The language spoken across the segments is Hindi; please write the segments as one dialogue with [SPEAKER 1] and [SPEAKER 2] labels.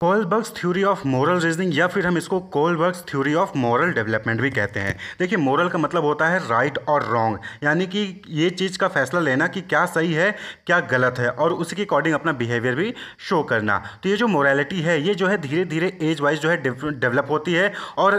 [SPEAKER 1] Kohlberg's theory of moral reasoning या फिर हम इसको Kohlberg's theory of moral development भी कहते हैं देखिए मॉरल का मतलब होता है राइट और रॉन्ग यानी कि ये चीज़ का फैसला लेना कि क्या सही है क्या गलत है और उसके अकॉर्डिंग अपना बिहेवियर भी शो करना तो ये जो मॉरलिटी है ये जो है धीरे धीरे एज वाइज जो है डेवलप होती है और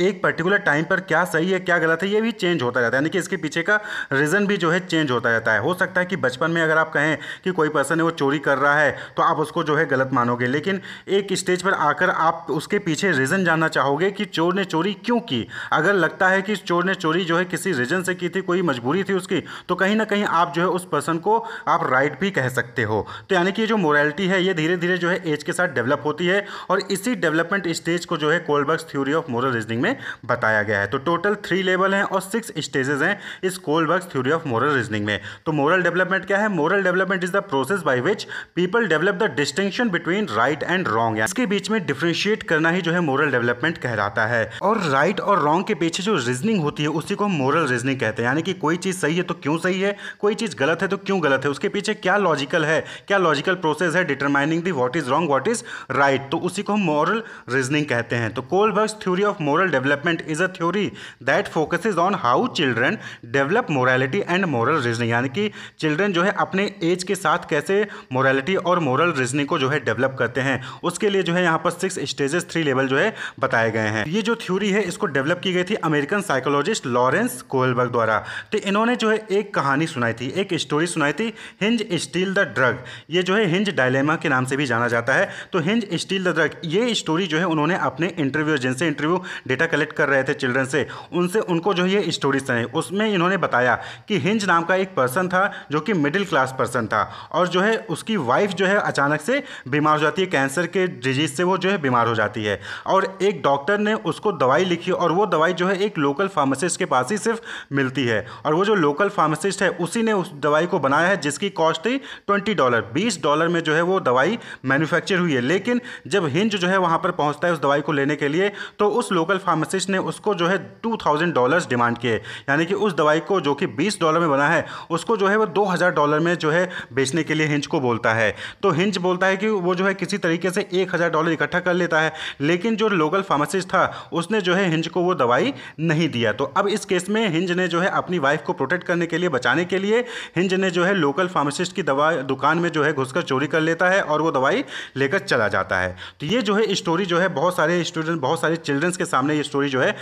[SPEAKER 1] एक पर्टिकुलर टाइम पर क्या सही है क्या गलत है ये भी चेंज होता जाता है यानी कि इसके पीछे का रीज़न भी जो है चेंज होता जाता है हो सकता है कि बचपन में अगर आप कहें कि कोई पर्सन है वो चोरी कर रहा है तो आप उसको जो है गलत मानोगे लेकिन एक स्टेज पर आकर आप उसके पीछे रीज़न जानना चाहोगे कि चोर ने चोरी क्यों की अगर लगता है कि चोर ने चोरी जो है किसी रीज़न से की थी कोई मजबूरी थी उसकी तो कहीं ना कहीं आप जो है उस पर्सन को आप राइट भी कह सकते हो तो यानी कि जो मोरालिटी है ये धीरे धीरे जो है एज के साथ डेवलप होती है और इसी डेवलपमेंट स्टेज को जो है Kohlberg's theory of moral reasoning में बताया गया है तो टोटल थ्री लेवल हैं और सिक्स स्टेजेस हैं इस Kohlberg theory of moral reasoning में तो मॉरल डेवलपमेंट क्या है moral development is the process by which people develop the distinction between right and wrong इसके बीच में डिफ्रेंशिएट करना ही जो है मॉरल डेवलपमेंट कहलाता है और राइट right और रॉन्ग के पीछे जो रीजनिंग होती है उसी को हम मोरल रीजनिंग कहते हैं यानी कि कोई चीज़ सही है तो क्यों सही है कोई चीज़ गलत है तो क्यों गलत है उसके पीछे क्या लॉजिकल है क्या लॉजिकल प्रोसेस है determining the what is wrong what is right तो उसी को हम मॉरल रीजनिंग कहते हैं तो कोल theory of moral development is a theory that focuses on how children develop morality and moral reasoning यानी कि चिल्ड्रन जो है अपने एज के साथ कैसे मोरालिटी और मॉरल रीजनिंग को जो है डेवलप करते हैं उसके लिए जो है यहाँ पर सिक्स स्टेजेस थ्री लेवल जो है बताए गए हैं ये जो थ्योरी है इसको डेवलप की गई थी अमेरिकन साइकोलॉजिस्ट लॉरेंस कोहलबर्ग द्वारा तो इन्होंने जो है एक कहानी सुनाई थी एक स्टोरी सुनाई थी हिंज स्टील द ड्रग ये जो है हिंज डायलेमा के नाम से भी जाना जाता है तो हिंज स्टील द ड्रग ये स्टोरी जो है उन्होंने अपने इंटरव्यू जिनसे इंटरव्यू डेटा डेटा कलेक्ट कर रहे थे चिल्ड्रन से उनसे उनको जो ये स्टोरी सुनाई उसमें इन्होंने बताया कि हिंज नाम का एक पर्सन था जो कि मिडिल क्लास पर्सन था और जो है उसकी वाइफ जो है अचानक से बीमार हो जाती है कैंसर के डिजीज से वो जो है बीमार हो जाती है और एक डॉक्टर ने उसको दवाई लिखी और वो दवाई जो है एक लोकल फार्मासिस्ट के पास ही सिर्फ मिलती है और वो जो लोकल फार्मासिस्ट है उसी ने उस दवाई को बनाया है जिसकी कॉस्ट थी ट्वेंटी डॉलर बीस डॉलर में जो है वो दवाई मैन्युफैक्चर हुई है लेकिन जब हिंज जो है वहाँ पर पहुँचता है उस दवाई को लेने के लिए तो उस लोकल फार्म फार्मासिस्ट ने उसको जो है टू थाउजेंड डॉलर डिमांड किए यानी कि उस दवाई को जो कि बीस डॉलर में बना है उसको जो है वो दो हज़ार डॉलर में जो है बेचने के लिए हिंज को बोलता है तो हिंज बोलता है कि वो जो है किसी तरीके से एक हज़ार डॉलर इकट्ठा कर लेता है लेकिन जो लोकल फार्मासिस्ट था उसने जो है हिंज को वो दवाई नहीं दिया तो अब इस केस में हिंज ने जो है अपनी वाइफ को प्रोटेक्ट करने के लिए बचाने के लिए हिंज ने जो है लोकल फार्मासिस्ट की दवा दुकान में जो है घुसकर चोरी कर लेता है और वो दवाई लेकर चला जाता है तो ये जो है स्टोरी जो है बहुत सारे स्टूडेंट बहुत सारे चिल्ड्रंस के सामने ये स्टोरी जो है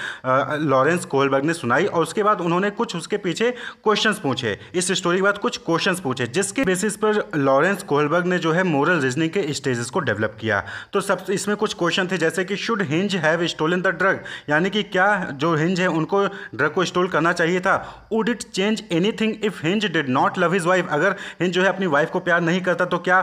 [SPEAKER 1] लॉरेंस कोहलबर्ग ने सुनाई और उसके बाद उन्होंने कुछ उसके पीछे क्वेश्चंस पूछे इस स्टोरी के बाद कुछ क्वेश्चंस पूछे जिसके बेसिस पर लॉरेंस कोहलबर्ग ने जो है मोरल रीजनिंग के स्टेजेस को डेवलप किया तो सब इसमें कुछ क्वेश्चन थे जैसे कि should Heinz have stole the drug यानी कि क्या जो हिंज है उनको ड्रग को स्टोल करना चाहिए था would it change anything if Heinz did not love his wife अगर हिंज जो है अपनी वाइफ को प्यार नहीं करता तो क्या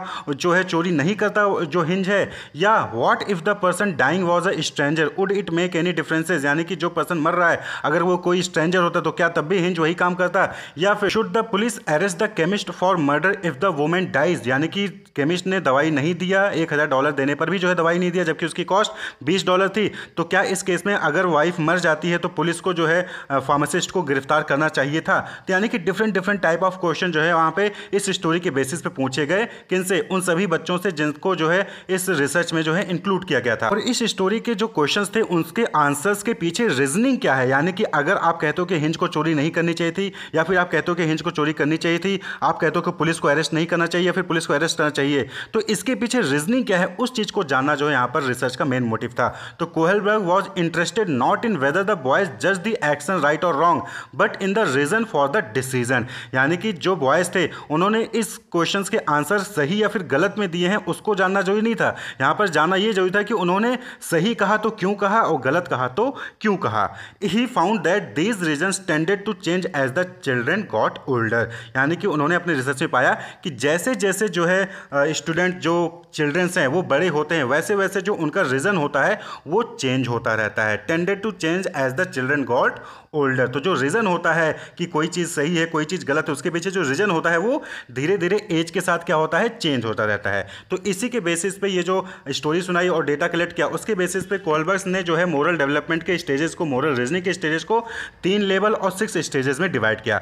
[SPEAKER 1] जो है चोरी नहीं करता जो हिंज है या what if the person dying was a stranger would it make any differences यानी कि जो पर्सन मर रहा है अगर वो कोई स्ट्रेंजर होता तो क्या तब भी हिंज वही काम करता या फिर should the police arrest the chemist for murder if the women dies यानी कि केमिस्ट ने दवाई नहीं दिया एक हज़ार डॉलर देने पर भी जो है दवाई नहीं दिया जबकि उसकी कॉस्ट बीस डॉलर थी तो क्या इस केस में अगर वाइफ मर जाती है तो पुलिस को जो है फार्मासिस्ट को गिरफ्तार करना चाहिए था तो यानी कि different different type of question जो है वहां पे इस स्टोरी के बेसिस पे पूछे गए किनसे उन सभी बच्चों से जिनको जो है इस रिसर्च में जो है इंक्लूड किया गया था और इस स्टोरी के जो क्वेश्चन थे उनके आंसर आंसर्स के पीछे रीजनिंग क्या है यानी कि अगर आप कहते हो कि हिंज को चोरी नहीं करनी चाहिए थी या फिर आप कहते हो कि हिंज को चोरी करनी चाहिए थी आप कहते हो कि पुलिस को अरेस्ट नहीं करना चाहिए या फिर पुलिस को अरेस्ट करना चाहिए तो इसके पीछे रीजनिंग क्या है उस चीज़ को जानना जो है यहाँ पर रिसर्च का मेन मोटिव था तो Kohlberg was interested not in whether the boys जज द एक्शन राइट और wrong but in the reason for the decision यानी कि जो बॉयज थे उन्होंने इस क्वेश्चन के आंसर सही या फिर गलत में दिए हैं उसको जानना जरूरी नहीं था यहाँ पर जानना ये जरूरी था कि उन्होंने सही कहा तो क्यों कहा और गलत कहा कहा तो क्यों कहा ही found that these reason tended to change as the children got older यानी कि उन्होंने अपने रिसर्च में पाया कि जैसे जैसे जो है स्टूडेंट जो चिल्ड्रंस हैं वो बड़े होते हैं वैसे वैसे जो उनका रीज़न होता है वो चेंज होता रहता है tended to change as the children got older तो जो रीज़न होता है कि कोई चीज़ सही है कोई चीज़ गलत है उसके पीछे जो रीज़न होता है वो धीरे धीरे एज के साथ क्या होता है चेंज होता रहता है तो इसी के बेसिस पे ये जो स्टोरी सुनाई और डेटा कलेक्ट किया उसके बेसिस पे कॉलबर्स ने जो है मॉरल डेवलपमेंट के स्टेजेस को मॉरल रीजनिंग के स्टेजेस को तीन लेवल और सिक्स स्टेजेस में डिवाइड किया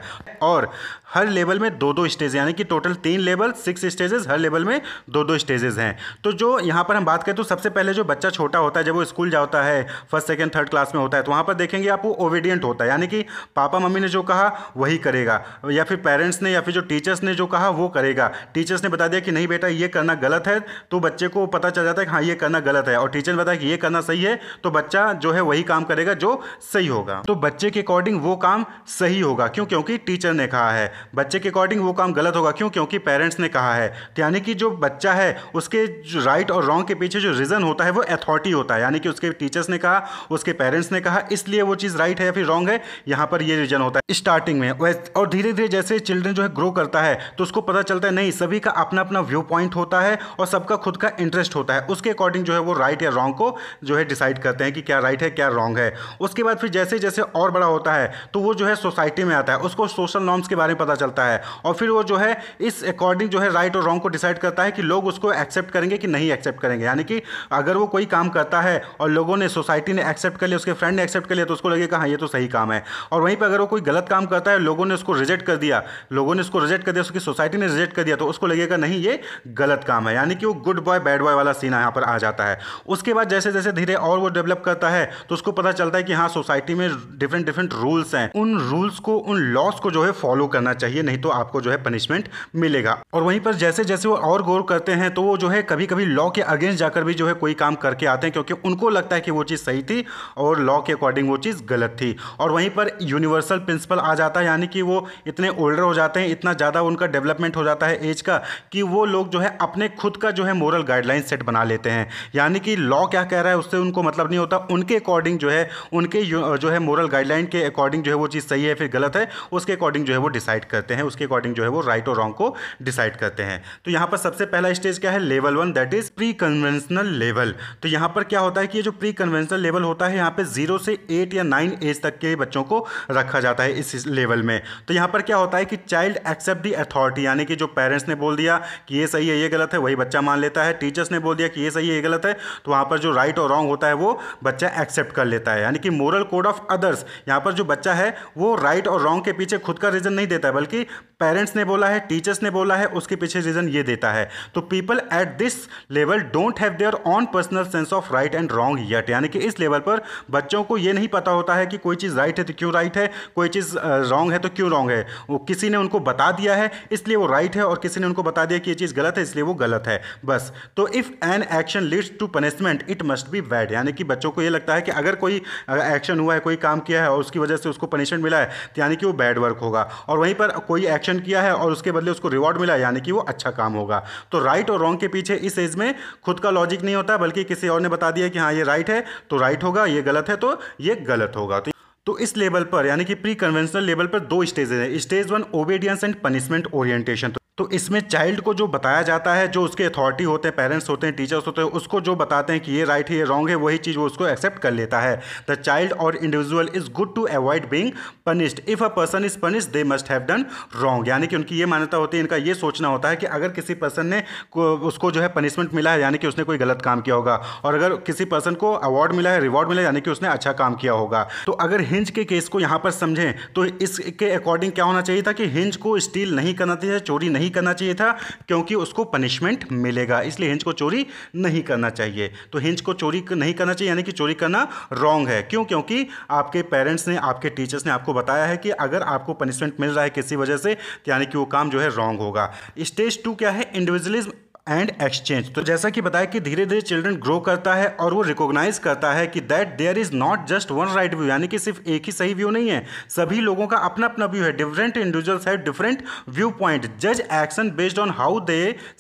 [SPEAKER 1] और हर लेवल में दो दो स्टेज यानी कि टोटल तीन लेवल सिक्स स्टेजेस हर लेवल में दो दो स्टेजेस हैं हैं तो जो यहाँ पर हम बात करें तो सबसे पहले जो बच्चा छोटा होता है जब वो स्कूल जाता है फर्स्ट सेकेंड थर्ड क्लास में होता है तो वहाँ पर देखेंगे आप वो ओविडियंट होता है यानी कि पापा मम्मी ने जो कहा वही करेगा या फिर पेरेंट्स ने या फिर जो टीचर्स ने जो कहा वो करेगा टीचर्स ने बता दिया कि नहीं बेटा ये करना गलत है तो बच्चे को पता चल जाता है कि हाँ ये करना गलत है और टीचर ने बताया कि ये करना सही है तो बच्चा जो है वही काम करेगा जो सही होगा तो बच्चे के अकॉर्डिंग वो काम सही होगा क्यों क्योंकि टीचर ने कहा है बच्चे के अकॉर्डिंग वो काम गलत होगा क्यों क्योंकि पेरेंट्स ने कहा है तो यानी कि जो बच्चा है उसके उसके राइट और रॉन्ग के पीछे जो रीज़न होता है वो अथॉरिटी होता है यानी कि उसके टीचर्स ने कहा उसके पेरेंट्स ने कहा इसलिए वो चीज़ राइट है या फिर रॉन्ग है यहाँ पर ये रीज़न होता है स्टार्टिंग में और धीरे धीरे जैसे चिल्ड्रन जो है ग्रो करता है तो उसको पता चलता है नहीं सभी का अपना अपना व्यू पॉइंट होता है और सबका खुद का इंटरेस्ट होता है उसके अकॉर्डिंग जो है वो राइट या रॉन्ग को जो है डिसाइड करते हैं कि क्या राइट है क्या रॉन्ग है उसके बाद फिर जैसे जैसे और बड़ा होता है तो वो जो है सोसाइटी में आता है उसको सोशल नॉर्म्स के बारे में पता चलता है और फिर वो जो है इस अकॉर्डिंग जो है राइट और रॉन्ग को डिसाइड करता है कि लोग उसको एक्सेप्ट एक्सेप्ट करेंगे कि नहीं एक्सेप्ट करेंगे यानी कि अगर वो कोई काम करता है और लोगों ने सोसाइटी ने एक्सेप्ट कर लिया उसके फ्रेंड ने एक्सेप्ट कर लिया तो उसको लगेगा हाँ ये तो सही काम है और वहीं पर अगर वो कोई गलत काम करता है लोगों ने उसको रिजेक्ट कर दिया लोगों ने उसको रिजेक्ट कर दिया उसकी सोसाइटी ने रिजेक्ट कर दिया तो उसको लगेगा नहीं ये गलत काम है यानी कि वो गुड बॉय बैड बॉय वाला सीन यहाँ पर आ जाता है उसके बाद जैसे जैसे धीरे और वो डेवलप करता है तो उसको पता चलता है कि हाँ सोसाइटी में डिफरेंट डिफरेंट रूल्स हैं उन रूल्स को उन लॉस को जो है फॉलो करना चाहिए नहीं तो आपको जो है पनिशमेंट मिलेगा और वहीं पर जैसे जैसे वो और गौर करते हैं तो वो जो है कभी कभी लॉ के अगेंस्ट जाकर भी जो है कोई काम करके आते हैं क्योंकि उनको लगता है कि वो चीज़ सही थी और लॉ के अकॉर्डिंग वो चीज़ गलत थी और वहीं पर यूनिवर्सल प्रिंसिपल आ जाता है यानी कि वो इतने ओल्डर हो जाते हैं इतना ज़्यादा उनका डेवलपमेंट हो जाता है एज का कि वो लोग जो है अपने खुद का जो है मॉरल गाइडलाइन सेट बना लेते हैं यानी कि लॉ क्या कह रहा है उससे उनको मतलब नहीं होता उनके अकॉर्डिंग जो है उनके जो है मॉरल गाइडलाइन के अकॉर्डिंग जो है वो चीज़ सही है फिर गलत है उसके अकॉर्डिंग जो है वो डिसाइड करते हैं उसके अकॉर्डिंग जो है वो राइट और रॉन्ग को डिसाइड करते हैं तो यहाँ पर सबसे पहला स्टेज क्या है level one that is pre conventional level तो यहां पर क्या होता है कि ये जो प्री कन्वेंशनल लेवल होता है यहां पे जीरो से एट या नाइन एज तक के बच्चों को रखा जाता है इस लेवल में तो यहां पर क्या होता है कि चाइल्ड एक्सेप्ट दी अथॉरिटी यानी कि जो पेरेंट्स ने बोल दिया कि ये सही है ये गलत है वही बच्चा मान लेता है टीचर्स ने बोल दिया कि ये सही है ये गलत है तो वहां पर जो राइट और रॉन्ग होता है वो बच्चा एक्सेप्ट कर लेता है यानी कि मोरल कोड ऑफ अदर्स यहां पर जो बच्चा है वो राइट और रॉन्ग के पीछे खुद का रीज़न नहीं देता है बल्कि पेरेंट्स ने बोला है टीचर्स ने बोला है उसके पीछे रीज़न ये देता है तो people at at this level don't have their own personal sense of right and wrong yet यानी कि इस लेवल पर बच्चों को यह नहीं पता होता है कि कोई चीज़ राइट है तो क्यों राइट है कोई चीज़ रॉन्ग है तो क्यों रॉन्ग है वो किसी ने उनको बता दिया है इसलिए वो राइट right है और किसी ने उनको बता दिया कि ये चीज़ गलत है इसलिए वो गलत है बस तो if an action leads to punishment it must be bad यानी कि बच्चों को ये लगता है कि अगर कोई एक्शन हुआ है कोई काम किया है और उसकी वजह से उसको पनिशमेंट मिला है तो यानी कि वो बैड वर्क होगा और वहीं पर कोई एक्शन किया है और उसके बदले उसको रिवॉर्ड मिला यानी कि वो अच्छा काम होगा तो राइट और रॉन्ग के पीछे इस एज में खुद का लॉजिक नहीं होता बल्कि किसी और ने बता दिया कि हाँ ये राइट है तो राइट होगा ये गलत है तो ये गलत होगा तो तो इस लेवल पर यानी कि प्री कन्वेंशनल लेवल पर दो स्टेजेज हैं stage one obedience and punishment orientation तो इसमें चाइल्ड को जो बताया जाता है जो उसके अथॉरिटी होते हैं पेरेंट्स होते हैं टीचर्स होते हैं उसको जो बताते हैं कि ये राइट है ये रॉन्ग है वही चीज़ वो उसको एक्सेप्ट कर लेता है द चाइल्ड और individual is good to avoid being punished if a person is punished they must have done wrong यानी कि उनकी ये मान्यता होती है इनका ये सोचना होता है कि अगर किसी पर्सन ने उसको जो है पनिशमेंट मिला है यानी कि उसने कोई गलत काम किया होगा और अगर किसी पर्सन को अवार्ड मिला है रिवॉर्ड मिला यानी कि उसने अच्छा काम किया होगा तो अगर हिंज के केस को यहाँ पर समझें तो इसके अकॉर्डिंग क्या होना चाहिए था कि हिंज को स्टील नहीं करना चाहिए चोरी नहीं नहीं करना चाहिए था क्योंकि उसको पनिशमेंट मिलेगा इसलिए हिंज को चोरी नहीं करना चाहिए तो हिंज को चोरी नहीं करना चाहिए यानी कि चोरी करना रॉन्ग है क्यों क्योंकि आपके पेरेंट्स ने आपके टीचर्स ने आपको बताया है कि अगर आपको पनिशमेंट मिल रहा है किसी वजह से तो यानी कि वो काम जो है रॉन्ग होगा स्टेज टू क्या है इंडिविजुअलिज्म एंड एक्सचेंज तो जैसा कि बताया कि धीरे धीरे चिल्ड्रन ग्रो करता है और वो रिकॉग्नाइज करता है कि that there is not just one right view यानी कि सिर्फ एक ही सही व्यू नहीं है सभी लोगों का अपना अपना व्यू है डिफरेंट इंडिविजुअल्स है डिफरेंट व्यू पॉइंट जज action based on how they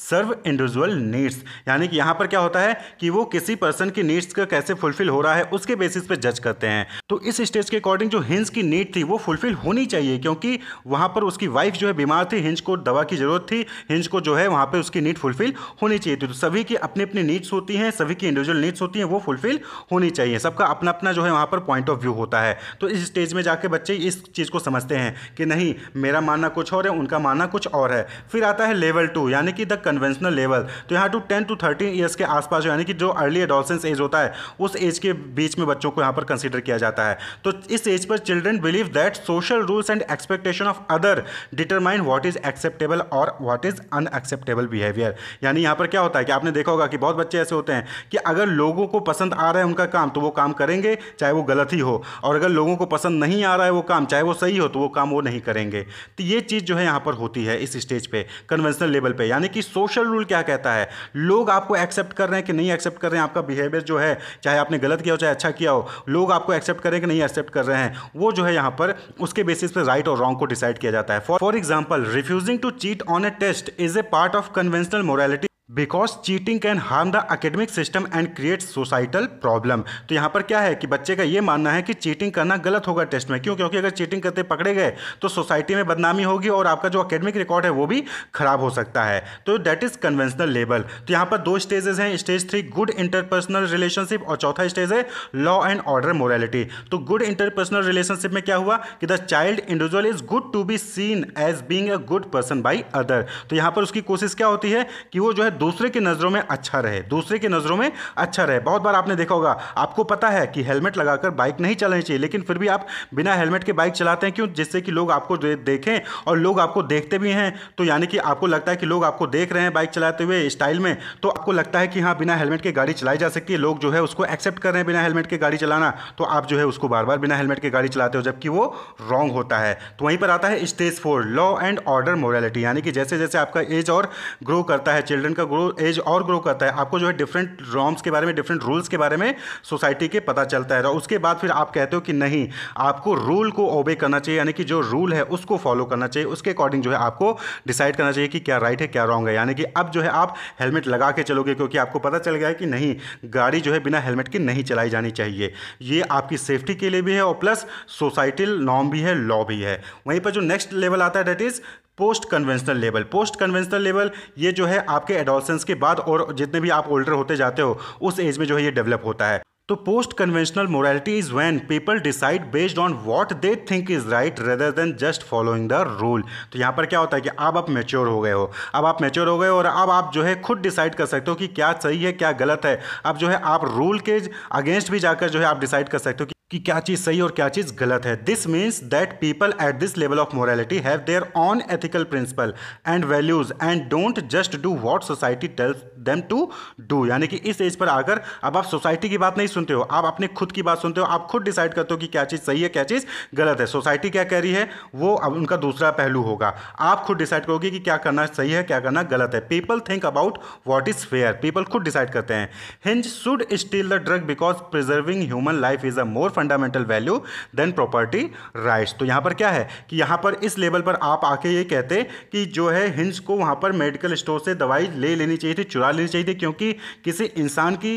[SPEAKER 1] serve individual needs यानी कि यहाँ पर क्या होता है कि वो किसी पर्सन की नीड्स का कैसे फुलफिल हो रहा है उसके बेसिस पर जज करते हैं तो इस स्टेज के अकॉर्डिंग जो हिंस की नीड थी वो फुलफिल होनी चाहिए क्योंकि वहाँ पर उसकी वाइफ जो है बीमार थी हिंज को दवा की जरूरत थी हिंज को जो है वहां पर उसकी नीड फुलफिल होनी चाहिए तो सभी की अपनी अपनी नीड्स होती हैं सभी की इंडिविजुअल नीड्स होती हैं वो फुलफिल होनी चाहिए सबका अपना अपना जो है वहाँ पर पॉइंट ऑफ व्यू होता है तो इस स्टेज में जाके बच्चे इस चीज़ को समझते हैं कि नहीं मेरा मानना कुछ और है उनका मानना कुछ और है फिर आता है लेवल टू यानी कि द कन्वेंशनल लेवल तो यहाँ to ten to thirteen years के आसपास जो यानी कि जो अर्ली एडोलसेंस एज होता है उस एज के बीच में बच्चों को यहाँ पर कंसिडर किया जाता है तो इस एज पर children believe that social rules and expectation of other determine what is acceptable और वॉट इज अनएक्सेप्टेबल बिहेवियर यानी यहाँ पर क्या होता है कि आपने देखा होगा कि बहुत बच्चे ऐसे होते हैं कि अगर लोगों को पसंद आ रहा है उनका काम तो वो काम करेंगे चाहे वो गलत ही हो और अगर लोगों को पसंद नहीं आ रहा है वो काम चाहे वो सही हो तो वो काम वो नहीं करेंगे तो ये चीज़ जो है यहाँ पर होती है इस स्टेज पर कन्वेंशनल लेवल पर यानी कि सोशल रूल क्या कहता है लोग आपको एक्सेप्ट कर रहे हैं कि नहीं एक्सेप्ट कर रहे हैं आपका बिहेवियर जो है चाहे आपने गलत किया हो चाहे अच्छा किया हो लोग आपको एक्सेप्ट करें कि नहीं एक्सेप्ट कर रहे हैं वो जो है यहाँ पर उसके बेसिस पर राइट और रॉन्ग को डिसाइड किया जाता है for example refusing to cheat on a test is a part of conventional morality because cheating can harm the academic system and create societal problem तो यहाँ पर क्या है कि बच्चे का ये मानना है कि चीटिंग करना गलत होगा टेस्ट में क्यों क्योंकि अगर चीटिंग करते पकड़े गए तो सोसाइटी में बदनामी होगी और आपका जो अकेडमिक रिकॉर्ड है वो भी खराब हो सकता है तो दैट इज कन्वेंशनल लेवल तो यहाँ पर दो स्टेजेस हैं stage three good interpersonal relationship और चौथा स्टेज है लॉ एंड ऑर्डर मोरालिटी तो गुड इंटरपर्सनल रिलेशनशिप में क्या हुआ कि the child individual is good to be seen as being a good person by other तो यहाँ पर उसकी कोशिश क्या होती है कि वो जो है दूसरे की नज़रों में अच्छा रहे दूसरे की नज़रों में अच्छा रहे बहुत बार आपने देखा होगा आपको पता है कि हेलमेट लगाकर बाइक नहीं चलानी चाहिए लेकिन फिर भी आप बिना हेलमेट के बाइक चलाते हैं क्यों जिससे कि लोग आपको देखें और लोग आपको देखते भी हैं तो यानी कि आपको लगता है कि लोग आपको देख रहे हैं बाइक चलाते हुए स्टाइल में तो आपको लगता है कि हाँ बिना हेलमेट के गाड़ी चलाई जा सकती है लोग जो है उसको एक्सेप्ट कर रहे हैं बिना हेलमेट के गाड़ी चलाना तो आप जो है उसको बार बार बिना हेलमेट के गाड़ी चलाते हो जबकि वो रॉन्ग होता है तो वहीं पर आता है stage four law and order morality यानी कि जैसे जैसे आपका एज और ग्रो करता है चिल्ड्रन का ग्रो एज और ग्रो करता है आपको जो है डिफरेंट रॉम्स के बारे में डिफरेंट रूल्स के बारे में सोसाइटी के पता चलता है और उसके बाद फिर आप कहते हो कि नहीं आपको रूल को ओबे करना चाहिए यानी कि जो रूल है उसको फॉलो करना चाहिए उसके अकॉर्डिंग जो है आपको डिसाइड करना चाहिए कि क्या राइट है क्या रॉन्ग है यानी कि अब जो है आप हेलमेट लगा के चलोगे क्योंकि आपको पता चल गया है कि नहीं गाड़ी जो है बिना हेलमेट के नहीं चलाई जानी चाहिए ये आपकी सेफ्टी के लिए भी है और प्लस सोसाइटल नॉर्म भी है लॉ भी है वहीं पर जो नेक्स्ट लेवल आता है that is post conventional level post conventional level ये जो है आपके एडोलसेंस के बाद और जितने भी आप ओल्डर होते जाते हो उस एज में जो है ये डेवलप होता है तो post conventional morality is when people decide based on what they think is right rather than just following the rule तो यहाँ पर क्या होता है कि अब आप मेच्योर हो गए हो अब आप मेच्योर हो गए और अब आप जो है खुद डिसाइड कर सकते हो कि क्या सही है क्या गलत है अब जो है आप रूल के अगेंस्ट भी जाकर जो है आप डिसाइड कर सकते हो कि क्या चीज़ सही और क्या चीज़ गलत है this means that people at this level of morality have their own ethical principle and values and don't just do what society tells them to do यानी कि इस एज पर आकर अब आप सोसाइटी की बात नहीं सुनते हो आप अपने खुद की बात सुनते हो आप खुद डिसाइड करते हो कि क्या चीज़ सही है क्या चीज़ गलत है सोसाइटी क्या कह रही है वो अब उनका दूसरा पहलू होगा आप खुद डिसाइड करोगे कि क्या करना सही है क्या करना गलत है people think about what is fair people खुद डिसाइड करते हैं Heinz should steal the drug because preserving human life is a more fundamental value than property rights तो यहाँ पर क्या है कि यहाँ पर इस लेवल पर आप आके ये कहते कि जो है हिंस को वहाँ पर मेडिकल स्टोर से दवाई ले लेनी चाहिए थी चुरा लेनी चाहिए थी क्योंकि किसी इंसान की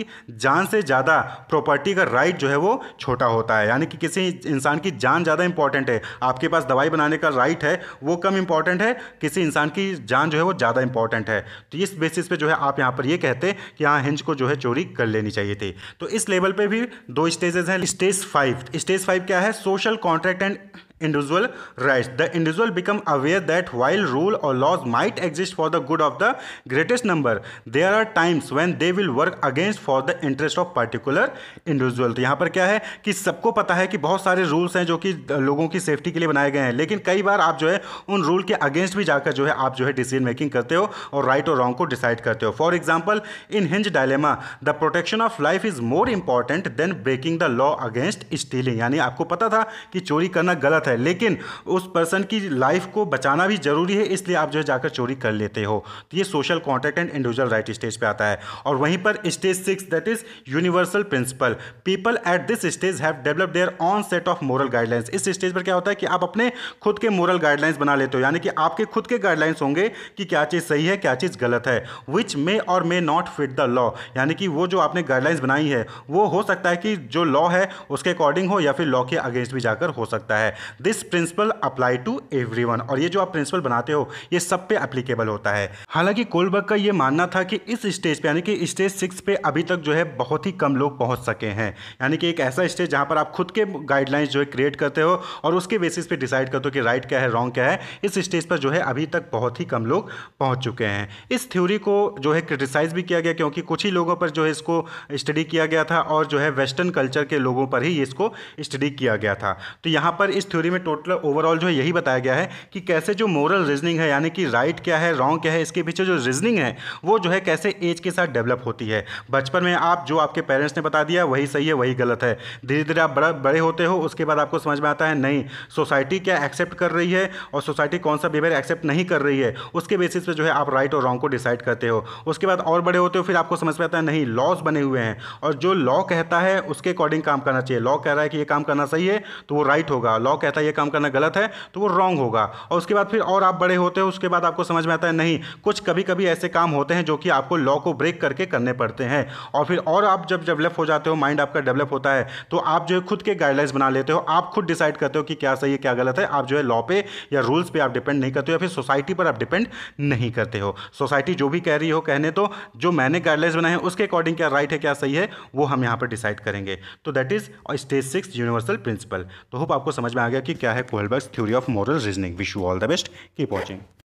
[SPEAKER 1] जान से ज़्यादा प्रॉपर्टी का राइट जो है वो छोटा होता है यानी कि किसी इंसान की जान ज़्यादा इंपॉर्टेंट है आपके पास दवाई बनाने का राइट है वो कम इंपॉर्टेंट है किसी इंसान की जान जो है वो ज़्यादा इंपॉर्टेंट है तो इस बेसिस पे जो है आप यहाँ पर ये कहते कि हाँ हिंज को जो है चोरी कर लेनी चाहिए थी तो इस लेवल पे भी दो स्टेजेस हैं स्टेज फाइव स्टेज फाइव क्या है social contract and individual rights. The individual become aware that while rule or laws might exist for the good of the greatest number, there are times when they will work against for the interest of particular individual. तो यहाँ पर क्या है कि सबको पता है कि बहुत सारे रूल्स हैं जो कि लोगों की सेफ्टी के लिए बनाए गए हैं लेकिन कई बार आप जो है उन रूल के अगेंस्ट भी जाकर जो है आप जो है डिसीजन मेकिंग करते हो और राइट और रॉन्ग को डिसाइड करते हो for example in Heinz dilemma the protection of life is more important than breaking the law against stealing यानी आपको पता था कि चोरी करना गलत है है लेकिन उस पर्सन की लाइफ को बचाना भी ज़रूरी है इसलिए आप जो है जाकर चोरी कर लेते हो तो ये social contract and individual right stage पे आता है और वहीं पर stage six that is universal principle people at this stage have develop their own set of moral guidelines इस स्टेज पर क्या होता है कि आप अपने खुद के मोरल गाइडलाइंस बना लेते हो यानी कि आपके खुद के गाइडलाइंस होंगे कि क्या चीज़ सही है क्या चीज़ गलत है which may or may not fit the law यानी कि वो जो आपने गाइडलाइंस बनाई है वो हो सकता है कि जो लॉ है उसके अकॉर्डिंग हो या फिर लॉ के अगेंस्ट भी जाकर हो सकता है this principle apply to every और ये जो आप प्रिंसिपल बनाते हो ये सब पे अप्लीकेबल होता है हालांकि कोलबर्ग का ये मानना था कि इस स्टेज पे यानी कि स्टेज सिक्स पे अभी तक जो है बहुत ही कम लोग पहुंच सके हैं यानी कि एक ऐसा स्टेज जहाँ पर आप खुद के गाइडलाइंस जो है क्रिएट करते हो और उसके बेसिस पे डिसाइड करते हो कि राइट क्या है रॉन्ग क्या है इस स्टेज पर जो है अभी तक बहुत ही कम लोग पहुँच चुके हैं इस थ्योरी को जो है क्रिटिसाइज भी किया गया क्योंकि कुछ ही लोगों पर जो है इसको स्टडी किया गया था और जो है वेस्टर्न कल्चर के लोगों पर ही इसको स्टडी किया गया था तो यहाँ पर इस थ्योरी थ्योरी में टोटल ओवरऑल जो है यही बताया गया है कि कैसे जो मोरल रीजनिंग है यानी कि राइट क्या है रॉन्ग क्या है इसके पीछे जो रीजनिंग है वो जो है कैसे एज के साथ डेवलप होती है बचपन में आप जो आपके पेरेंट्स ने बता दिया वही सही है वही गलत है धीरे धीरे आप बड़ा बड़े होते हो उसके बाद आपको समझ में आता है नहीं सोसाइटी क्या एक्सेप्ट कर रही है और सोसाइटी कौन सा बिहेवियर एक्सेप्ट नहीं कर रही है उसके बेसिस पे जो है आप राइट और रॉन्ग को डिसाइड करते हो उसके बाद और बड़े होते हो फिर आपको समझ में आता है नहीं लॉस बने हुए हैं और जो लॉ कहता है उसके अकॉर्डिंग काम करना चाहिए लॉ कह रहा है कि ये काम करना सही है तो वो राइट होगा लॉ कहता कहता है ये काम करना गलत है तो वो रॉन्ग होगा और उसके बाद फिर और आप बड़े होते हो उसके बाद आपको समझ में आता है नहीं कुछ कभी कभी ऐसे काम होते हैं जो कि आपको लॉ को ब्रेक करके करने पड़ते हैं और फिर और आप जब डेवलप हो जाते हो माइंड आपका डेवलप होता है तो आप जो है खुद के गाइडलाइंस बना लेते हो आप खुद डिसाइड करते हो कि क्या सही है क्या गलत है आप जो है लॉ पे या रूल्स पे आप डिपेंड नहीं करते हो या फिर सोसाइटी पर आप डिपेंड नहीं करते हो सोसाइटी जो भी कह रही हो कहने तो जो मैंने गाइडलाइंस बनाए हैं उसके अकॉर्डिंग क्या राइट है क्या सही है वो हम यहाँ पर डिसाइड करेंगे तो that is stage six universal principle तो होप आपको समझ में आ गया गया कि क्या है Kohlberg theory of moral reasoning wish you all the best keep watching